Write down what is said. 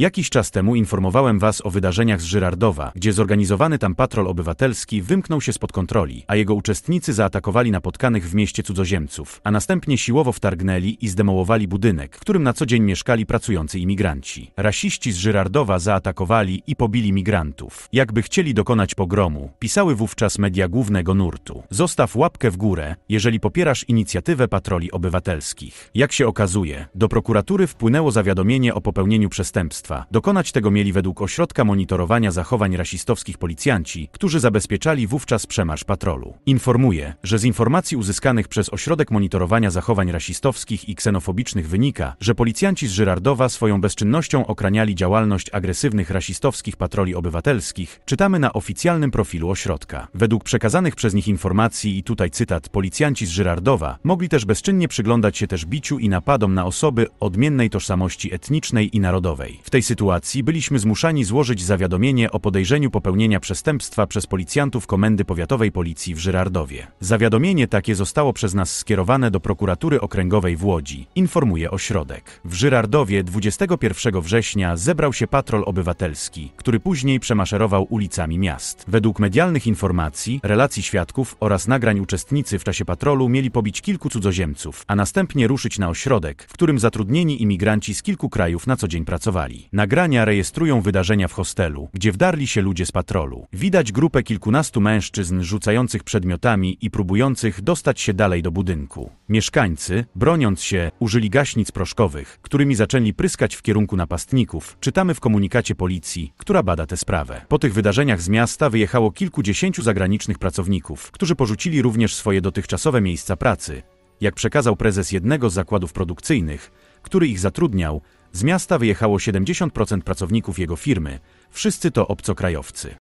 Jakiś czas temu informowałem Was o wydarzeniach z Żyrardowa, gdzie zorganizowany tam patrol obywatelski wymknął się spod kontroli, a jego uczestnicy zaatakowali napotkanych w mieście cudzoziemców, a następnie siłowo wtargnęli i zdemołowali budynek, w którym na co dzień mieszkali pracujący imigranci. Rasiści z Żyrardowa zaatakowali i pobili migrantów. Jakby chcieli dokonać pogromu, pisały wówczas media głównego nurtu. Zostaw łapkę w górę, jeżeli popierasz inicjatywę patroli obywatelskich. Jak się okazuje, do prokuratury wpłynęło zawiadomienie o popełnieniu przestępstwa Państwa. Dokonać tego mieli według Ośrodka Monitorowania Zachowań Rasistowskich policjanci, którzy zabezpieczali wówczas przemarsz patrolu. Informuje, że z informacji uzyskanych przez Ośrodek Monitorowania Zachowań Rasistowskich i Ksenofobicznych wynika, że policjanci z Żyrardowa swoją bezczynnością okraniali działalność agresywnych rasistowskich patroli obywatelskich, czytamy na oficjalnym profilu ośrodka. Według przekazanych przez nich informacji i tutaj cytat, policjanci z Żyrardowa mogli też bezczynnie przyglądać się też biciu i napadom na osoby odmiennej tożsamości etnicznej i narodowej. W tej tej sytuacji byliśmy zmuszani złożyć zawiadomienie o podejrzeniu popełnienia przestępstwa przez policjantów Komendy Powiatowej Policji w Żyrardowie. Zawiadomienie takie zostało przez nas skierowane do prokuratury okręgowej w Łodzi, informuje ośrodek. W Żyrardowie 21 września zebrał się patrol obywatelski, który później przemaszerował ulicami miast. Według medialnych informacji, relacji świadków oraz nagrań uczestnicy w czasie patrolu mieli pobić kilku cudzoziemców, a następnie ruszyć na ośrodek, w którym zatrudnieni imigranci z kilku krajów na co dzień pracowali. Nagrania rejestrują wydarzenia w hostelu, gdzie wdarli się ludzie z patrolu. Widać grupę kilkunastu mężczyzn rzucających przedmiotami i próbujących dostać się dalej do budynku. Mieszkańcy, broniąc się, użyli gaśnic proszkowych, którymi zaczęli pryskać w kierunku napastników. Czytamy w komunikacie policji, która bada tę sprawę. Po tych wydarzeniach z miasta wyjechało kilkudziesięciu zagranicznych pracowników, którzy porzucili również swoje dotychczasowe miejsca pracy. Jak przekazał prezes jednego z zakładów produkcyjnych, który ich zatrudniał, z miasta wyjechało 70% pracowników jego firmy, wszyscy to obcokrajowcy.